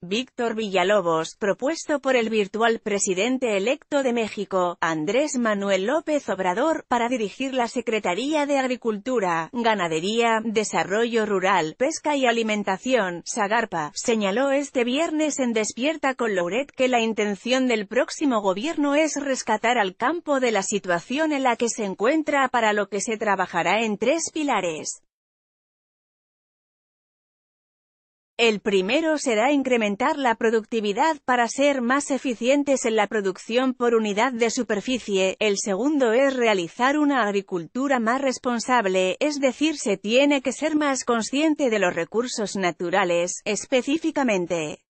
Víctor Villalobos, propuesto por el virtual presidente electo de México, Andrés Manuel López Obrador, para dirigir la Secretaría de Agricultura, Ganadería, Desarrollo Rural, Pesca y Alimentación, Sagarpa, señaló este viernes en Despierta con Louret que la intención del próximo gobierno es rescatar al campo de la situación en la que se encuentra para lo que se trabajará en tres pilares. El primero será incrementar la productividad para ser más eficientes en la producción por unidad de superficie, el segundo es realizar una agricultura más responsable, es decir se tiene que ser más consciente de los recursos naturales, específicamente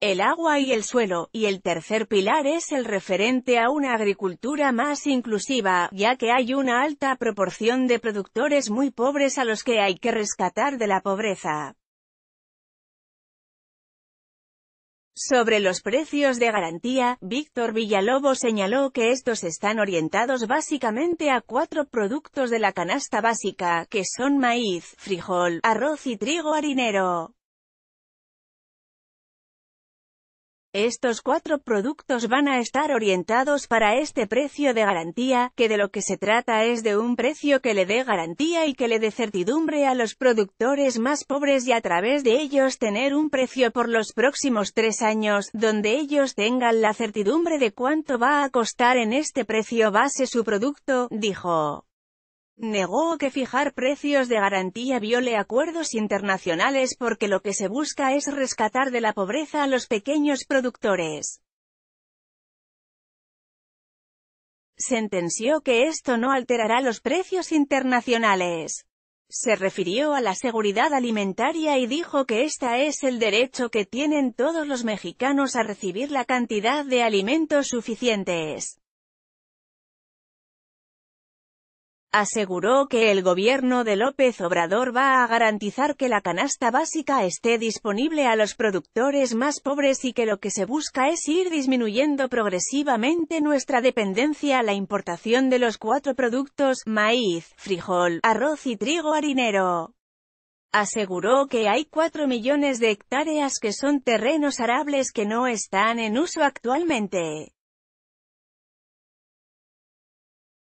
el agua y el suelo, y el tercer pilar es el referente a una agricultura más inclusiva, ya que hay una alta proporción de productores muy pobres a los que hay que rescatar de la pobreza. Sobre los precios de garantía, Víctor Villalobos señaló que estos están orientados básicamente a cuatro productos de la canasta básica, que son maíz, frijol, arroz y trigo harinero. Estos cuatro productos van a estar orientados para este precio de garantía, que de lo que se trata es de un precio que le dé garantía y que le dé certidumbre a los productores más pobres y a través de ellos tener un precio por los próximos tres años, donde ellos tengan la certidumbre de cuánto va a costar en este precio base su producto, dijo. Negó que fijar precios de garantía viole acuerdos internacionales porque lo que se busca es rescatar de la pobreza a los pequeños productores. Sentenció que esto no alterará los precios internacionales. Se refirió a la seguridad alimentaria y dijo que esta es el derecho que tienen todos los mexicanos a recibir la cantidad de alimentos suficientes. Aseguró que el gobierno de López Obrador va a garantizar que la canasta básica esté disponible a los productores más pobres y que lo que se busca es ir disminuyendo progresivamente nuestra dependencia a la importación de los cuatro productos, maíz, frijol, arroz y trigo harinero aseguró que hay cuatro millones de hectáreas que son terrenos arables que no están en uso actualmente.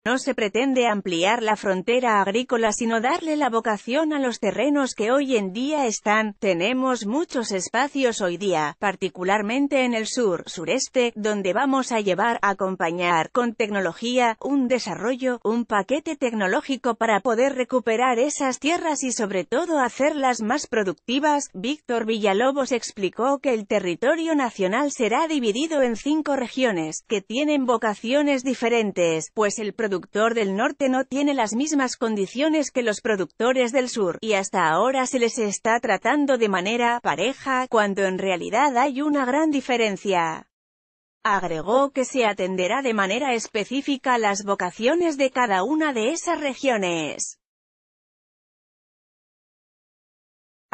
No se pretende ampliar la frontera agrícola sino darle la vocación a los terrenos que hoy en día están. Tenemos muchos espacios hoy día, particularmente en el sur, sureste, donde vamos a llevar, a acompañar, con tecnología, un desarrollo, un paquete tecnológico para poder recuperar esas tierras y sobre todo hacerlas más productivas. Víctor Villalobos explicó que el territorio nacional será dividido en cinco regiones, que tienen vocaciones diferentes, pues el el productor del norte no tiene las mismas condiciones que los productores del sur, y hasta ahora se les está tratando de manera pareja, cuando en realidad hay una gran diferencia. Agregó que se atenderá de manera específica las vocaciones de cada una de esas regiones.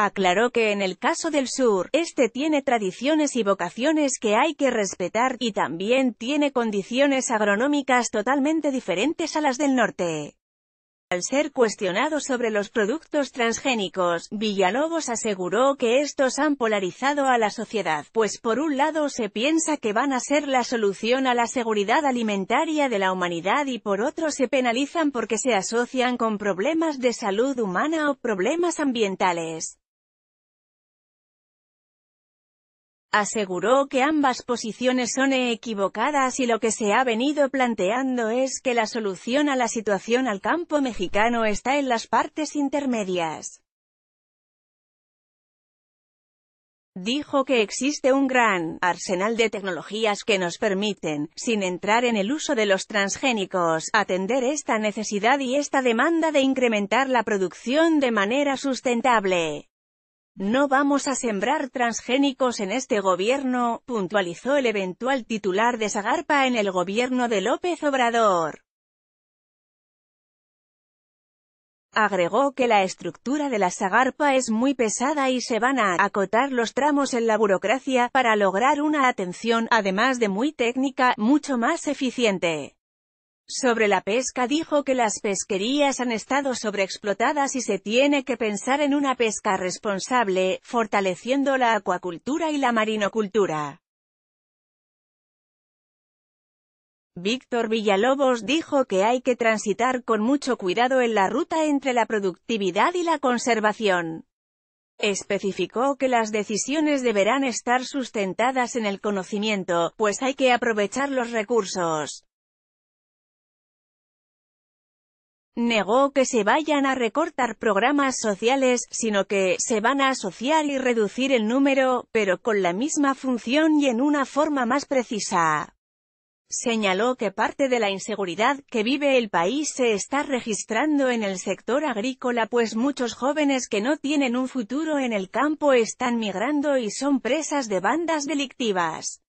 Aclaró que en el caso del sur, este tiene tradiciones y vocaciones que hay que respetar, y también tiene condiciones agronómicas totalmente diferentes a las del norte. Al ser cuestionado sobre los productos transgénicos, Villalobos aseguró que estos han polarizado a la sociedad, pues por un lado se piensa que van a ser la solución a la seguridad alimentaria de la humanidad y por otro se penalizan porque se asocian con problemas de salud humana o problemas ambientales. Aseguró que ambas posiciones son equivocadas y lo que se ha venido planteando es que la solución a la situación al campo mexicano está en las partes intermedias. Dijo que existe un gran arsenal de tecnologías que nos permiten, sin entrar en el uso de los transgénicos, atender esta necesidad y esta demanda de incrementar la producción de manera sustentable. No vamos a sembrar transgénicos en este gobierno, puntualizó el eventual titular de Sagarpa en el gobierno de López Obrador. Agregó que la estructura de la Sagarpa es muy pesada y se van a acotar los tramos en la burocracia para lograr una atención, además de muy técnica, mucho más eficiente. Sobre la pesca dijo que las pesquerías han estado sobreexplotadas y se tiene que pensar en una pesca responsable, fortaleciendo la acuacultura y la marinocultura. Víctor Villalobos dijo que hay que transitar con mucho cuidado en la ruta entre la productividad y la conservación. Especificó que las decisiones deberán estar sustentadas en el conocimiento, pues hay que aprovechar los recursos. negó que se vayan a recortar programas sociales, sino que se van a asociar y reducir el número, pero con la misma función y en una forma más precisa. Señaló que parte de la inseguridad que vive el país se está registrando en el sector agrícola pues muchos jóvenes que no tienen un futuro en el campo están migrando y son presas de bandas delictivas.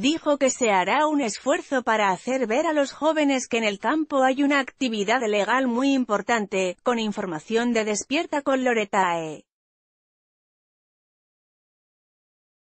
Dijo que se hará un esfuerzo para hacer ver a los jóvenes que en el campo hay una actividad legal muy importante, con información de Despierta con Loretae.